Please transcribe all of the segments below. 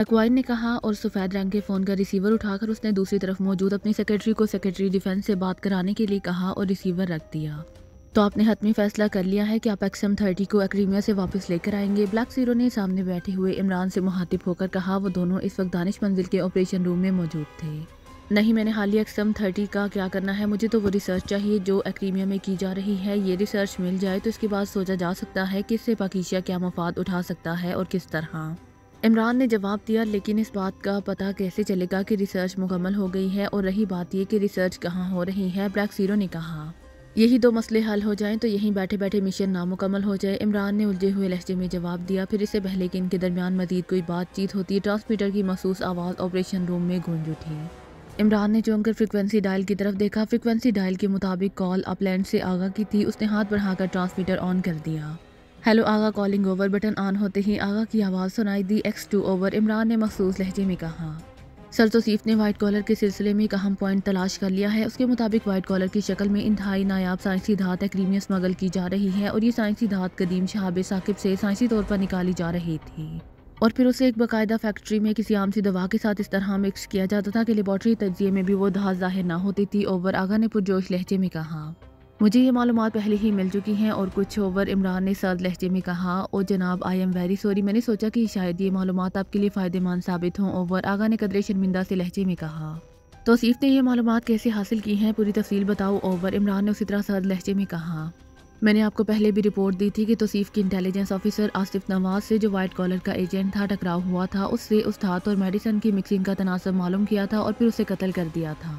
अकवाइन ने कहा और सफ़ेद रंग के फ़ोन का रिसीवर उठाकर उसने दूसरी तरफ मौजूद अपनी सेक्रेटरी को सेक्रेटरी डिफेंस से बात कराने के लिए कहा और रिसीवर रख दिया तो आपने हतमी फैसला कर लिया है कि आप एक्सएम थर्टी को एक्रीमिया से वापस लेकर आएंगे ब्लैक सीरो ने सामने बैठे हुए इमरान से मुहातिब होकर कहा वो दोनों इस वक्त दानिश मंजिल के ऑपरेशन रूम में मौजूद थे नहीं मैंने हाल ही एक्सएम थर्टी का क्या करना है मुझे तो वो रिसर्च चाहिए जो एक्रीमिया में की जा रही है ये रिसर्च मिल जाए तो इसके बाद सोचा जा सकता है कि इससे पाकिशिया क्या मफाद उठा सकता है और किस तरह इमरान ने जवाब दिया लेकिन इस बात का पता कैसे चलेगा कि रिसर्च मुकम्मल हो गई है और रही बात यह कि रिसर्च कहाँ हो रही है ब्लैक सीरो ने कहा यही दो मसले हल हो जाएं तो यहीं बैठे बैठे मिशन नामुकमल हो जाए इमरान ने उलझे हुए लहजे में जवाब दिया फिर इससे पहले कि इनके दरमियान मजीद कोई बातचीत होती ट्रांसमीटर की मखसूस आवाज़ ऑपरेशन रूम में गूंज उठी इमरान ने चौंक फ्रिक्वेंसी डायल की तरफ देखा फ्रिक्वेंसी डायल के मुताबिक कॉल अपलैंड से आगा की थी उसने हाथ बढ़ाकर ट्रांसमीटर ऑन कर दिया hello Agha calling over button on होते ही आगा की आवाज़ सुनाई दी एक्स टू ओवर इमरान ने मखसूस लहजे में कहा सर तोसीफ ने वाइट कॉलर के सिलसिले में एक अहम पॉइंट तलाश कर लिया है उसके मुताबिक वाइट कॉलर की शक्ल में इंतहाई नायाब साइंसी धात एक्रीमिया स्मगल की जा रही है और ये साइंसी धात कदीम शहाब साकिब से साइंसी तौर पर निकाली जा रही थी और फिर उसे एक बाकायदा फैक्ट्री में किसी आम सी दवा के साथ इस तरह मिक्स किया जाता था कि लेबॉर्ट्री तजिए में भी वो धात जाहिर ना होती थी ओवर आगा ने पुरजोश लहजे में कहा मुझे ये मालूम पहले ही मिल चुकी हैं और कुछ ओवर इमरान ने सर्द लहजे में कहा ओ जनाब आई एम वेरी सॉरी मैंने सोचा कि शायद ये मालूम आपके लिए फ़ायदेमंद साबित हों ओवर आगा ने कदरे शर्मिंदा से लहजे में कहा तोसीफ़ ने यह मालूम कैसे हासिल की हैं पूरी तफसील बताओ ओवर इमरान ने उसी तरह सर्द लहजे में कहा मैंने आपको पहले भी रिपोर्ट दी थी कि तोसीफ़ की इंटेलिजेंस ऑफिसर आसिफ नवाज से जो वाइट कॉलर का एजेंट था टकराव हुआ था उससे उस्ताद और मेडिसन की मिक्सिंग का तनासब मालूम किया था और फिर उसे कत्ल कर दिया था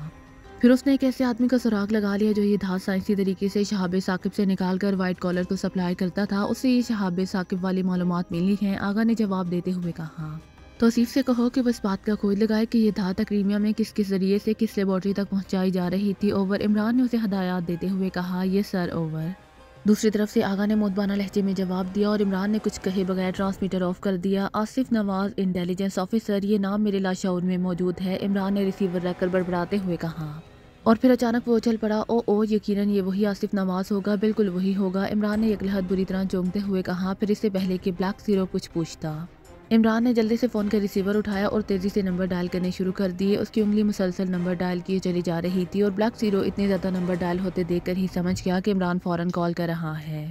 फिर उसने एक ऐसे आदमी का सुराग लगा लिया जो ये धात साइंसी तरीके से शहाब साकिब से निकाल कर वाइट कॉलर को सप्लाई करता था उसे ये शहाब साकिब वाली मालूम मिली हैं आगा ने जवाब देते हुए कहा तोसीफ से कहो कि बस बात का खोज लगाए कि यह धात अक्रीमिया में किस किस ज़रिए से किस लेबॉर्ट्री तक पहुंचाई जा रही थी ओवर इमरान ने उसे हदायत देते हुए कहा यह सर ओवर दूसरी तरफ से आगा ने मोदबाना लहजे में जवाब दिया और इमरान ने कुछ कहे बगैर ट्रांसमीटर ऑफ कर दिया आसिफ नवाज इंटेलिजेंस ऑफिसर ये नाम मेरे लाशाउर में मौजूद है इमरान ने रिसीवर रखकर बड़बड़ाते हुए कहा और फिर अचानक वो चल पड़ा ओ ओ यकीनन ये वही आसिफ नवाज होगा बिल्कुल वही होगा इमरान ने एक लहत बुरी तरह चौंकते हुए कहा फिर इससे पहले कि ब्लैक ज़ीरो कुछ पूछता इमरान ने जल्दी से फ़ोन का रिसीवर उठाया और तेज़ी से नंबर डायल करने शुरू कर दिए उसकी उंगली मुसलसल नंबर डायल किए चली जा रही थी और ब्लैक ज़ीरो इतने ज़्यादा नंबर डायल होते देखकर ही समझ गया कि इमरान फ़ौरन कॉल कर रहा है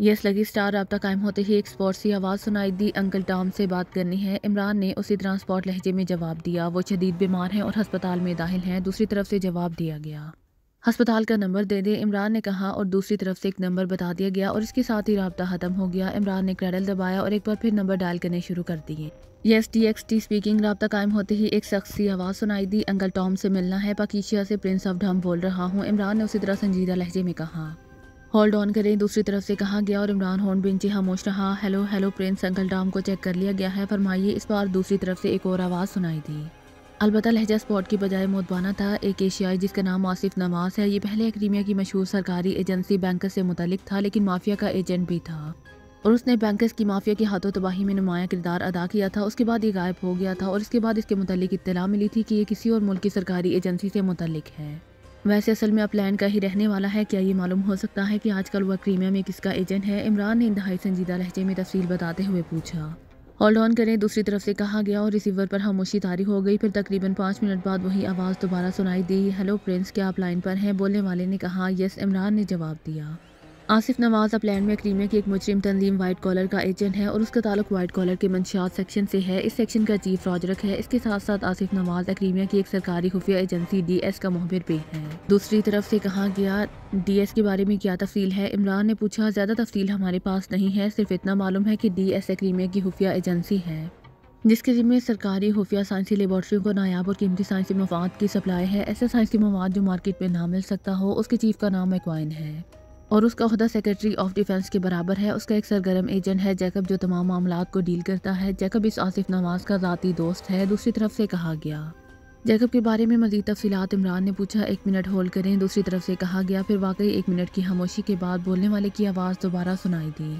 यस लगी स्टार रबता कायम होते ही एक स्पॉट सी आवाज़ सुनाई दी अंकल टॉम से बात करनी है इमरान ने उसी तरह स्पॉट लहजे में जवाब दिया वो शदीद बीमार हैं और हस्पताल में दाखिल हैं दूसरी तरफ से जवाब दिया गया अस्पताल का नंबर दे दे इमरान ने कहा और दूसरी तरफ से एक नंबर बता दिया गया और इसके साथ ही रबता ख़त्म हो गया इमरान ने क्रेडल दबाया और एक बार फिर नंबर डायल करने शुरू कर दिए yes T X T speaking रबता कायम होते ही एक शख्स की आवाज़ सुनाई दी अंकल टॉम से मिलना है पाकिशिया से प्रिंस ऑफ ढम बोल रहा हूँ इमरान ने उसी तरह संजीदा लहजे में कहा होल्ड ऑन करें दूसरी तरफ से कहा गया और इमरान हॉर्न बिनची खामोश रहा hello hello prince uncle Tom को चेक कर लिया गया है फरमाइए इस बार दूसरी तरफ से एक और आवाज़ सुनाई दी अलबत् लहजा स्पॉट की बजाय मोदबाना था एक एशियाई जिसका नाम आसिफ नवाज है ये पहले क्रीमिया की मशहूर सरकारी एजेंसी बैंकस से मुतलिक था लेकिन माफिया का एजेंट भी था और उसने बैंकस की माफिया के हाथों तबाही में नुमाया किरदार अदा किया था उसके बाद ये गायब हो गया था और इसके बाद इसके मतलब इतला मिली थी कि ये किसी और मुल्क की सरकारी एजेंसी से मुतलिक है वैसे असल में अपलैंड का ही रहने वाला है क्या ये मालूम हो सकता है कि आजकल वह क्रीमिया में किसका एजेंट है इमरान ने इंतहाई संजीदा लहजे में तफसील बताते हुए पूछा होल्ड ऑन करें दूसरी तरफ से कहा गया और रिसीवर पर खामोशी तारी हो गई फिर तकरीबन पाँच मिनट बाद वही आवाज़ दोबारा सुनाई दी हेलो प्रिंस क्या आप लाइन पर हैं बोलने वाले ने कहा यस इमरान ने जवाब दिया आसिफ नवाज अपलैंड में क्रीमिया की एक मुजरिम तंजीम वाइट कॉलर का एजेंट है और उसका ताल्लुक वाइट कॉलर के मंशियात सेक्शन से है इस सेक्शन का चीफ रॉजरक है इसके साथ साथ आसिफ नवाज अक्रीमिया की एक सरकारी खुफिया एजेंसी डी एस का मुहबिर भी है दूसरी तरफ से कहा गया डी एस के बारे में क्या तफसील है इमरान ने पूछा ज़्यादा तफसील हमारे पास नहीं है सिर्फ इतना मालूम है कि डी एस अक्रीमिया की खुफिया एजेंसी है जिसके जिम्मे सरकारी खुफिया साइंसी लेबॉर्ट्रियों को नायाब और कीमती साइंसी मवाद की सप्लाई है ऐसा साइंसी मवाद जो मार्केट में ना मिल सकता हो उसके चीफ का नाम एक्वाइन है और उसका अहदा सेक्रेटरी ऑफ डिफेंस के बराबर है उसका एक सरगर्म एजेंट है जैकब जो तमाम मामला को डील करता है जैकब इस आसिफ नवाज का ज़ाती दोस्त है दूसरी तरफ से कहा गया जैकब के बारे में मजीद तफसीत इमरान ने पूछा एक मिनट होल्ड करें दूसरी तरफ से कहा गया फिर वाकई एक मिनट की खामोशी के बाद बोलने वाले की आवाज़ दोबारा सुनाई दी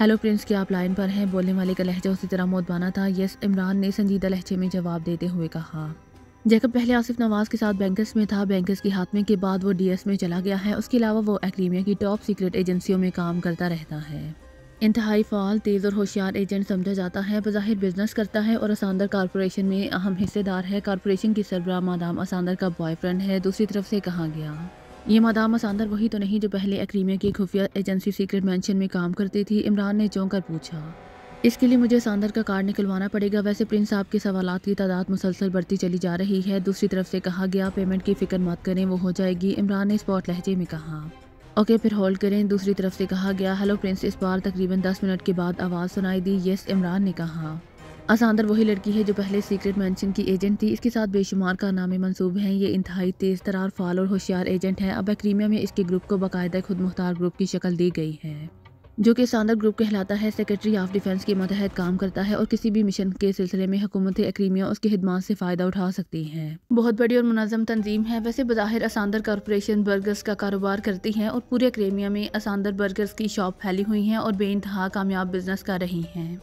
हेलो प्रिंस के आप लाइन पर हैं बोलने वाले का लहजा उसी तरह मोदबाना था यस इमरान ने संजीदा लहजे में जवाब देते हुए कहा जैकब पहले आसिफ नवाज के साथ बैंकर्स में था बैंकर्स के हाथमे के बाद वो डीएस में चला गया है उसके अलावा वो एक्रीमिया की टॉप सीक्रेट एजेंसियों में काम करता रहता है इंतहाई फाल तेज़ और होशियार एजेंट समझा जाता है बज़ाहिर बिजनेस करता है और असांदर कॉरपोरेशन में अहम हिस्सेदार है कॉरपोरेशन की सरबरा मादाम असांदर का बॉयफ्रेंड है दूसरी तरफ से कहा गया ये मादाम असांदर वही तो नहीं जो पहले एक्रीमिया की खुफिया एजेंसी सीक्रेट मैंशन में काम करती थी इमरान ने चौंक कर पूछा इसके लिए मुझे सांदर का कार्ड निकलवाना पड़ेगा वैसे प्रिंस साहब के सवाल की तादाद मुसलसल बढ़ती चली जा रही है दूसरी तरफ से कहा गया पेमेंट की फ़िक्र मत करें वो हो जाएगी इमरान ने स्पॉट लहजे में कहा ओके फिर होल्ड करें दूसरी तरफ से कहा गया हेलो प्रिंस इस बार तकरीबन दस मिनट के बाद आवाज़ सुनाई दी यस इमरान ने कहा असांदर वही लड़की है जो पहले सीक्रेट मेंशन की एजेंट थी इसके साथ बेशुमार कारनामे मंसूब हैं ये इंतहाई तेज़ तरार फाल और होशियार एजेंट है अब एक्रीमिया में इसके ग्रुप को बाकायदा खुद मुख्तार ग्रुप की शक्ल दी गई है जो कि सांदर ग्रुप कहलाता है सेक्रेटरी ऑफ डिफेंस के मतहत काम करता है और किसी भी मिशन के सिलसिले में हुकूमत अक्रीमिया उसके खदमात से फ़ायदा उठा सकती हैं बहुत बड़ी और मुनाजम तंजीम है वैसे बज़ाहिर असांदर कॉरपोरेशन बर्गर्स का कारोबार करती हैं और पूरे अक्रीमिया में असांदर बर्गर्स की शॉप फैली हुई हैं और बेानतहा कामयाब बिजनेस कर रही हैं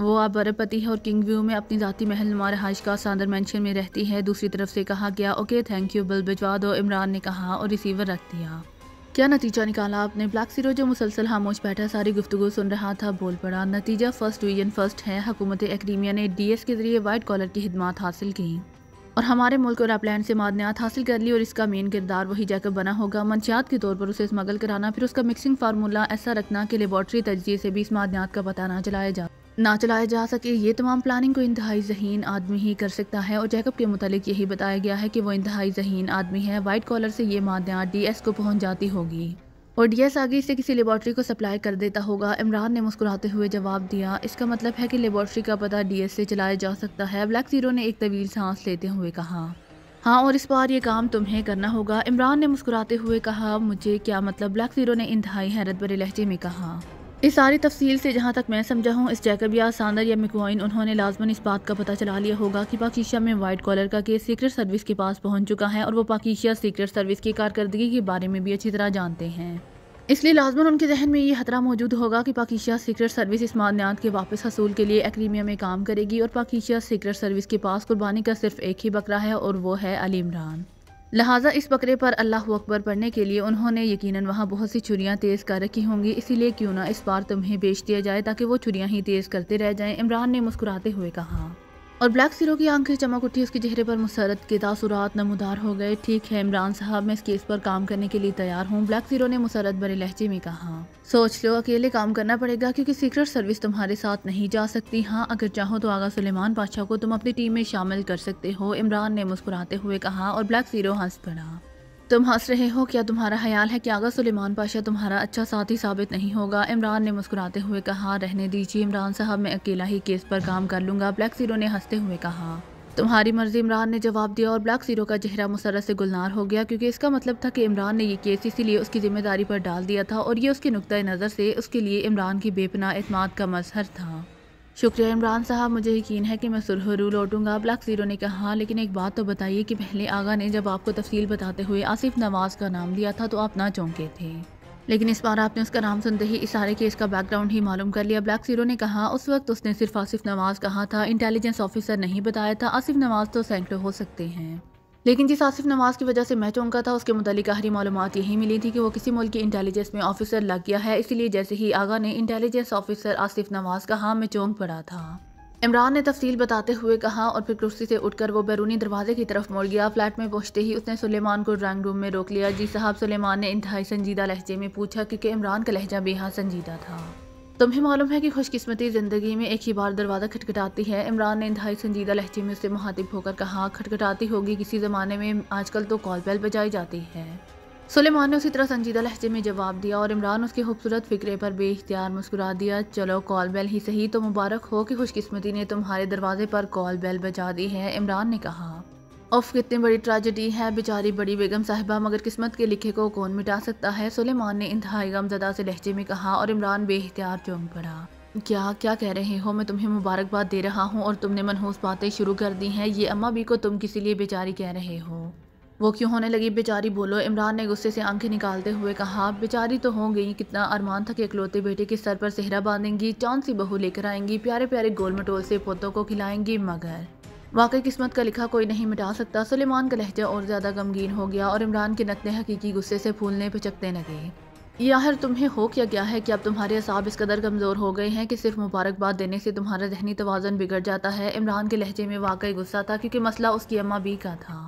वो आप बरपति है और किंग व्यू में अपनी ज़ाती महल नुमा रहाइश का सांदर मैंशन में रहती है दूसरी तरफ से कहा गया ओके थैंक यू बल भिजवा दो इमरान ने कहा और रिसीवर रख दिया क्या नतीजा निकाला आपने ब्लैक सीरो जो मुसलसल खामोश बैठा सारी गुफ्तु सुन रहा था बोल पड़ा नतीजा फर्स्ट डिवीजन फर्स्ट है हकूमत एक्रीमिया ने डी एस के जरिए वाइट कॉलर की खिदमत हासिल की और हमारे मुल्क और अपलैंड से मादनियात हासिल कर ली और इसका मेन किरदार वही जाकर बना होगा मंशियात के तौर पर उसे स्मगल कराना फिर उसका मिक्सिंग फार्मूला ऐसा रखना कि लेबॉर्ट्री तजिए से भी इस मादनियात का पता ना चलाया जाए ना चलाया जा सके ये तमाम प्लानिंग को इंतहाई जहीन आदमी ही कर सकता है और जैकब के मुतालिक यही बताया गया है कि वो इंतहाई जहीन आदमी है वाइट कॉलर से ये मादियाँ डी एस को पहुँच जाती होगी और डी एस आगे इसे किसी लेबॉर्ट्री को सप्लाई कर देता होगा इमरान ने मुस्कुराते हुए जवाब दिया इसका मतलब है कि लेबॉर्ट्री का पता डी एस से चलाया जा सकता है ब्लैक ज़ीरो ने एक तवील सांस लेते हुए कहा हाँ और इस बार ये काम तुम्हें करना होगा इमरान ने मुस्कुराते हुए कहा मुझे क्या मतलब ब्लैक ज़ीरो ने इंतहाई हैरत भरे लहजे में कहा इस सारी तफसील से जहाँ तक मैं समझा हूँ इस जैकब या सांदर या मिकवाइन उन्होंने लाजमन इस बात का पता चला लिया होगा कि पाकिशिया में वाइट कॉलर का केस सीक्रेट सर्विस के पास पहुँच चुका है और वो पाकिशिया सीक्रेट सर्विस की कारकर्दगी के बारे में भी अच्छी तरह जानते हैं इसलिए लाजमन उनके जहन में ये खतरा मौजूद होगा कि पाकिशिया सीक्रेट सर्विस इस मादनियात के वापस हसूल के लिए एक्रीमिया में काम करेगी और पाकिशिया सीक्रेट सर्विस के पास कुर्बानी का सिर्फ एक ही बकरा है और वो है अली इमरान लिहाजा इस बकरे पर अल्लाह अकबर पढ़ने के लिए उन्होंने यकीनन वहाँ बहुत सी छुरियाँ तेज़ कर रखी होंगी इसीलिए क्यों ना इस बार तुम्हें बेच दिया जाए ताकि वो छुरियाँ ही तेज़ करते रह जाएं इमरान ने मुस्कुराते हुए कहा और ब्लैक सीरो की आंखें चमक उठी उसके चेहरे पर मुसरत के तासुरात नमदार हो गए ठीक है इमरान साहब मैं इस केस पर काम करने के लिए तैयार हूँ ब्लैक सीरो ने मुसरत बड़े लहजे में कहा सोच लो अकेले काम करना पड़ेगा क्योंकि सीक्रेट सर्विस तुम्हारे साथ नहीं जा सकती हाँ अगर चाहो तो आगा सुलेमान पाशाह को तुम अपनी टीम में शामिल कर सकते हो इमरान ने मुस्कुराते हुए कहा और ब्लैक सीरो हंस पड़ा तुम हंस रहे हो क्या तुम्हारा ख्याल है कि आगा सुलेमान पाशा तुम्हारा अच्छा साथी साबित नहीं होगा इमरान ने मुस्कुराते हुए कहा रहने दीजिए इमरान साहब मैं अकेला ही केस पर काम कर लूँगा ब्लैक सीरो ने हंसते हुए कहा तुम्हारी मर्जी इमरान ने जवाब दिया और ब्लैक सीरो का चेहरा मुसरत से गुलनार हो गया क्योंकि इसका मतलब था कि इमरान ने यह केस इसीलिए उसकी जिम्मेदारी पर डाल दिया था और ये उसके नुक़ नज़र से उसके लिए इमरान की बेपना अतमाद का मजहर था शुक्रिया इमरान साहब मुझे यकीन है कि मैं सुरहरू लौटूंगा ब्लैक ज़ीरो ने कहा लेकिन एक बात तो बताइए कि पहले आगा ने जब आपको तफसील बताते हुए आसिफ नवाज़ का नाम दिया था तो आप ना चौंके थे लेकिन इस बार आपने उसका नाम सुनते ही इस सारे केस का बैकग्राउंड ही मालूम कर लिया ब्लैक जीरो ने कहा उस वक्त उसने सिर्फ आसिफ नवाज़ कहा था इंटेलिजेंस ऑफिसर नहीं बताया था आसिफ नवाज़ तो सैकड़ों हो सकते हैं लेकिन जिस आसिफ नवाज़ की वजह से मैं चौंका था उसके मतलब आहरी मालूम यही मिली थी कि वो किसी मुल्क की इंटेलिजेंस में ऑफिसर लग गया है इसलिए जैसे ही आगा ने इंटेलिजेंस ऑफिसर आसिफ नवाज़ का हाँ में चौंक पड़ा था इमरान ने तफसील बताते हुए कहा और फिर कुर्सी से उठकर वो बैरूनी दरवाजे की तरफ मुड़ गया फ्लैट में पहुंचते ही उसने सुलेमान को ड्राइंग रूम में रोक लिया जी साहब सुलेमान ने इंतहाई संजीदा लहजे में पूछा क्योंकि इमरान का लहजा बेहद संजीदा था तुम्हें मालूम है कि खुशकिस्मती ज़िंदगी में एक ही बार दरवाज़ा खटखटाती है इमरान ने इंतहाई संजीदा लहजे में उसे मुहातिब होकर कहा खटखटाती होगी किसी ज़माने में आजकल तो कॉल बैल बजाई जाती है सुलेमान ने उसी तरह संजीदा लहजे में जवाब दिया और इमरान उसके खूबसूरत फिक्रे पर बेख्तियार मुस्कुरा दिया चलो कॉल बैल ही सही तो मुबारक हो कि खुशकिस्मती ने तुम्हारे दरवाजे पर कॉल बैल बजा दी है इमरान ने कहा ऑफ कितनी बड़ी ट्रेजिडी है बेचारी बड़ी बेगम साहिबा मगर किस्मत के लिखे को कौन मिटा सकता है सुलेमान ने इंतहाई गमजदा से लहजे में कहा और इमरान बेहतियार चौंक पड़ा क्या क्या कह रहे हो मैं तुम्हें मुबारकबाद दे रहा हूँ और तुमने मनहूस बातें शुरू कर दी हैं ये अम्मा भी को तुम किसी लिए बेचारी कह रहे हो वो क्यों होने लगी बेचारी बोलो इमरान ने गुस्से से आंखें निकालते हुए कहा बेचारी तो हो गई कितना अरमान था कि इकलौते बेटे के सर पर सेहरा बांधेंगी चांद सी बहू लेकर आएंगी प्यारे प्यारे गोल मटोल से पोतों को खिलाएंगी मगर वाकई किस्मत का लिखा कोई नहीं मिटा सकता सलेमान का लहजा और ज़्यादा गमगीन हो गया और इमरान के नतने हकीकी गुस्से से फूलने पिचकने लगे याहर तुम्हें हो क्या गया है कि अब तुम्हारे असाब इस कदर कमज़ोर हो गए हैं कि सिर्फ मुबारकबाद देने से तुम्हारा जहनी तोज़न बिगड़ जाता है इमरान के लहजे में वाकई गुस्सा था क्योंकि मसला उसकी अम्मा बी का था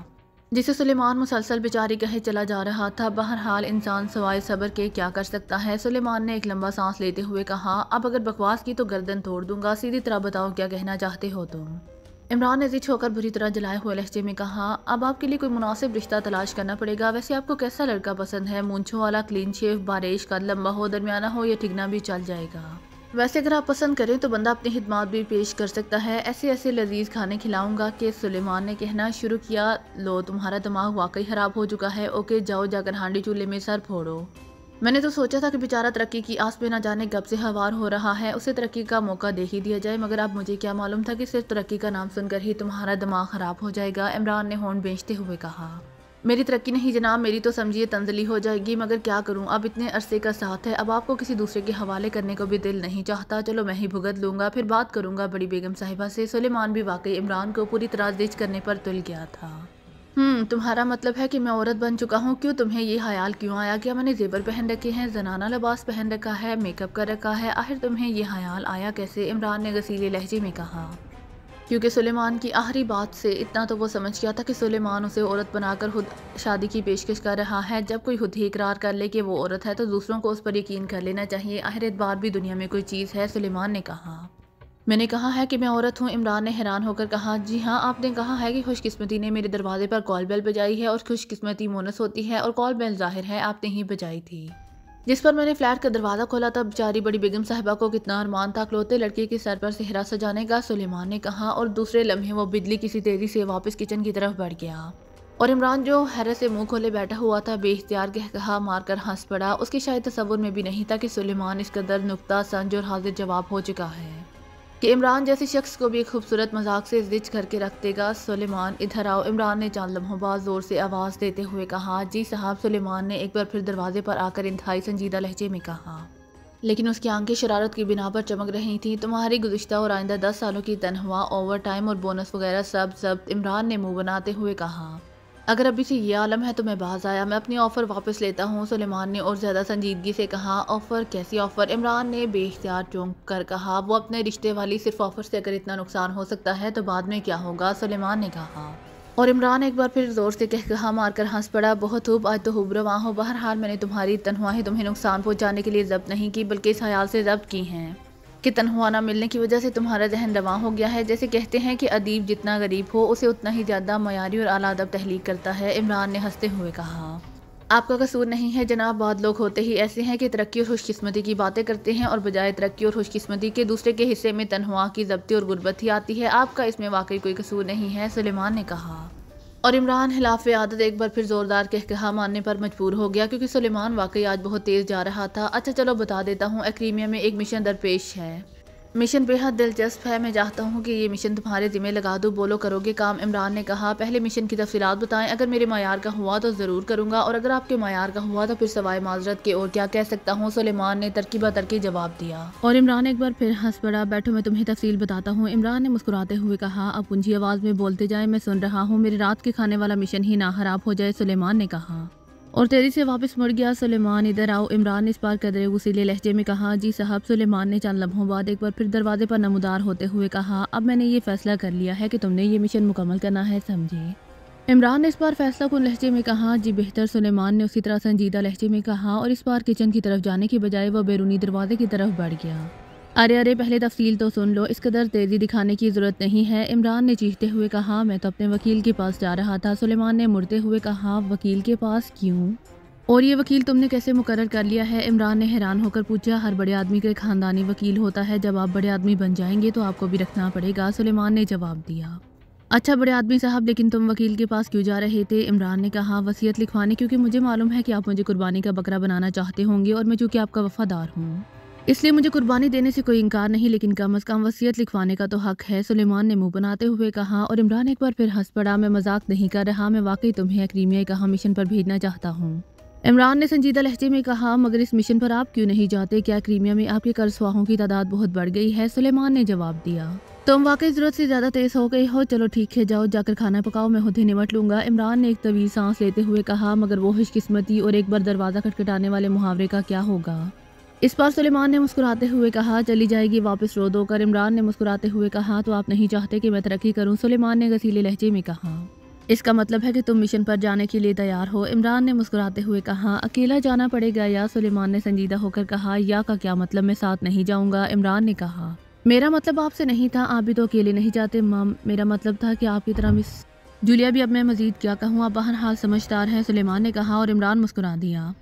जिसे सुलेमान मुसलसल बेचारी कहे चला जा रहा था बहरहाल इंसान सवाए सबर के क्या कर सकता है सुलेमान ने एक लंबा सांस लेते हुए कहा अब अगर बकवास की तो गर्दन तोड़ दूंगा सीधी तरह बताओ क्या कहना चाहते हो तुम इमरान ने जीत होकर बुरी तरह जलाए हुए लहजे में कहा अब आपके लिए कोई मुनासिब रिश्ता तलाश करना पड़ेगा वैसे आपको कैसा लड़का पसंद है मूंछों वाला क्लीन शेव बारिश का लंबा हो दरमियाना हो या ठिकना भी चल जाएगा वैसे अगर आप पसंद करें तो बंदा अपनी खिदमत भी पेश कर सकता है ऐसे ऐसे लजीज खाने खिलाऊंगा कि सुलेमान ने कहना शुरू किया लो तुम्हारा दिमाग वाकई ख़राब हो चुका है ओके जाओ जाकर हांडी चूल्हे में सर फोड़ो मैंने तो सोचा था कि बेचारा तरक्की की आस पे ना जाने गप से हवार हो रहा है उसे तरक्की का मौका दे ही दिया जाए मगर अब मुझे क्या मालूम था कि सिर्फ तरक्की का नाम सुनकर ही तुम्हारा दिमाग ख़राब हो जाएगा इमरान ने हॉर्न बेचते हुए कहा मेरी तरक्की नहीं जनाब मेरी तो समझिए तंजली हो जाएगी मगर क्या करूं अब इतने अरसे का साथ है अब आपको किसी दूसरे के हवाले करने को भी दिल नहीं चाहता चलो मैं ही भुगत लूँगा फिर बात करूँगा बड़ी बेगम साहिबा से सुलेमान भी वाकई इमरान को पूरी तरह दिज करने पर तुल गया था हम्म, तुम्हारा मतलब है कि मैं औरत बन चुका हूँ क्यों तुम्हें ये ख्याल क्यों आया कि मैंने जेवर पहन रखे हैं जनाना लबास पहन रखा है मेकअप कर रखा है आखिर तुम्हें यह ख्याल आया कैसे इमरान ने गसीले लहजे में कहा क्योंकि सुलेमान की आखिरी बात से इतना तो वो समझ गया था कि सुलेमान उसे औरत बनाकर खुद शादी की पेशकश कर रहा है जब कोई खुद ही इकरार कर ले कि वो औरत है तो दूसरों को उस पर यकीन कर लेना चाहिए आखिर एतबार भी दुनिया में कोई चीज़ है सुलेमान ने कहा मैंने कहा है कि मैं औरत हूँ इमरान ने हैरान होकर कहा जी हाँ आपने कहा है कि खुशकिस्मती ने मेरे दरवाजे पर कॉल बेल बजाई है और खुशकिस्मती मोनस होती है और कॉल बेल जाहिर है आपने ही बजाई थी जिस पर मैंने फ्लैट का दरवाज़ा खोला तब बेचारी बड़ी बेगम साहबा को कितना अरमान था खलोते लड़के के सर पर सेहरा सजाने का सुलेमान ने कहा और दूसरे लम्हे वो बिजली किसी तेज़ी से वापस किचन की तरफ बढ़ गया और इमरान जो हैरत से मुंह खोले बैठा हुआ था बेख्तियार कह कहा मारकर हंस पड़ा उसके शायद तस्वुर में भी नहीं था कि सुलेमान इस कदर नुकता संज और हाजिर जवाब हो चुका है कि इमरान जैसे शख्स को भी खूबसूरत मजाक से जिज करके रख देगा सुलेमान इधर आओ इमरान ने चंद लम्हों बाद ज़ोर से आवाज़ देते हुए कहा जी साहब सुलेमान ने एक बार फिर दरवाजे पर आकर इंतहाई संजीदा लहजे में कहा लेकिन उसकी आंखें शरारत की बिना पर चमक रही थीं तुम्हारी गुजशत और आइंदा दस सालों की तनख्वाह ओवर टाइम और बोनस वगैरह सब जब्त इमरान ने मुंह बनाते हुए कहा अगर अभी से ये आलम है तो मैं बाज आया मैं अपनी ऑफ़र वापस लेता हूँ सलेमान ने और ज़्यादा संजीदगी से कहा ऑफ़र कैसी ऑफ़र इमरान ने बेख्तियार चौंक कर कहा वो अपने रिश्ते वाली सिर्फ ऑफ़र से अगर इतना नुकसान हो सकता है तो बाद में क्या होगा सलेमान ने कहा और इमरान एक बार फिर ज़ोर से कह कहा मारकर हंस पड़ा बहुत हूब आज तो हुब रवा हो बहरहाल मैंने तुम्हारी तनख्वाहें तुम्हें नुकसान पहुँचाने के लिए जब्त नहीं की बल्कि इस हयाल से जब्त की हैं कि तनख्वाह ना मिलने की वजह से तुम्हारा जहन रवा हो गया है जैसे कहते हैं कि अदीब जितना गरीब हो उसे उतना ही ज़्यादा मयारी और आला अदब तहलीक करता है इमरान ने हंसते हुए कहा आपका कसूर नहीं है जनाब बहुत लोग होते ही ऐसे हैं कि तरक्की और खुशकिस्मती की बातें करते हैं और बजाय तरक्की और खुशकिस्मती के दूसरे के हिस्से में तनख्वाह की जब्ती और गुर्बत ही आती है आपका इसमें वाकई कोई कसूर नहीं है सुलेमान ने कहा और इमरान खिलाफ आदत एक बार फिर ज़ोरदार कह कहा मानने पर मजबूर हो गया क्योंकि सुलेमान वाकई आज बहुत तेज़ जा रहा था अच्छा चलो बता देता हूँ एक्रीमिया में एक मिशन दरपेश है मिशन बेहद दिलचस्प है मैं चाहता हूँ कि ये मिशन तुम्हारे ज़िम्मे लगा दूँ बोलो करोगे काम इमरान ने कहा पहले मिशन की तफसीत बताएं अगर मेरे मैार का हुआ तो ज़रूर करूँगा और अगर आपके मैार का हुआ तो फिर सवाए माजरत के और क्या कह सकता हूँ सलेमान ने तरकीबा तरकी जवाब दिया और इमरान एक बार फिर हंस पड़ा बैठो मैं तुम्हें तफसील बताता हूँ इमरान ने मुस्कुराते हुए कहा अब पूंजी आवाज़ में बोलते जाए मैं सुन रहा हूँ मेरे रात के खाने वाला मिशन ही ना खराब हो जाए सलेमान ने कहा और तेज़ी से वापस मुड़ गया सुलेमान इधर आओ इमरान ने इस बार कदरे गुसीले लहजे में कहा जी साहब सुलेमान ने चंद लम्हों बाद एक बार फिर दरवाजे पर नमदार होते हुए कहा अब मैंने ये फ़ैसला कर लिया है कि तुमने ये मिशन मुकम्मल करना है समझे इमरान ने इस बार फैसला कुन लहजे में कहा जी बेहतर सुलेमान ने उसी तरह संजीदा लहजे में कहा और इस बार किचन की तरफ जाने के बजाय वह बैरूनी दरवाजे की तरफ बढ़ गया अरे अरे पहले तफसील तो सुन लो इस कदर तेज़ी दिखाने की ज़रूरत नहीं है इमरान ने चीखते हुए कहा मैं तो अपने वकील के पास जा रहा था सुलेमान ने मुड़ते हुए कहा वकील के पास क्यों और ये वकील तुमने कैसे मुकर कर लिया है इमरान ने हैरान होकर पूछा हर बड़े आदमी का ख़ानदानी वकील होता है जब आप बड़े आदमी बन जाएंगे तो आपको भी रखना पड़ेगा सुलेमान ने जवाब दिया अच्छा बड़े आदमी साहब लेकिन तुम वकील के पास क्यों जा रहे थे इमरान ने कहा वसीयत लिखवाने क्योंकि मुझे मालूम है कि आप मुझे कुर्बानी का बकरा बनाना चाहते होंगे और मैं चूँकि आपका वफादार हूँ इसलिए मुझे कुर्बानी देने से कोई इनकार नहीं लेकिन कम अज़ कम वसीयत लिखवाने का तो हक है सुलेमान ने मुंह बनाते हुए कहा और इमरान एक बार फिर हंस पड़ा मैं मजाक नहीं कर रहा मैं वाकई तुम्हें अक्रीमिया कहा मिशन पर भेजना चाहता हूँ इमरान ने संजीदा लहजे में कहा मगर इस मिशन पर आप क्यों नहीं जाते क्या क्रीमिया में आपके कर स्वाहों की तादाद बहुत बढ़ गई है सुलेमान ने जवाब दिया तुम वाकई ज़रूरत से ज़्यादा तेज़ हो गई हो चलो ठीक है जाओ जाकर खाना पकाओ मैं खुद ही निमट लूँगा इमरान ने एक तवील सांस लेते हुए कहा मगर वो खुशकिस्मती और एक बार दरवाज़ा खटखटाने वाले मुहावरे का क्या होगा इस बार सुलेमान ने मुस्कुराते हुए कहा चली जाएगी वापस रो दो कर इमरान ने मुस्कुराते हुए कहा तो आप नहीं चाहते कि मैं तरक्की करूं सुलेमान ने गसीले लहजे में कहा इसका मतलब है कि तुम मिशन पर जाने के लिए तैयार हो इमरान ने मुस्कुराते हुए कहा अकेला जाना पड़ेगा या सुलेमान ने संजीदा होकर कहा या का क्या मतलब मैं साथ नहीं जाऊँगा इमरान ने कहा मेरा मतलब आपसे नहीं था आप भी तो अकेले नहीं जाते माम मेरा मतलब था कि आपकी तरह मिस जूलिया भी अब मैं मजीद क्या कहूँ आप हाल समझदार हैं सुलेमान ने कहा और इमरान मुस्कुरा दिया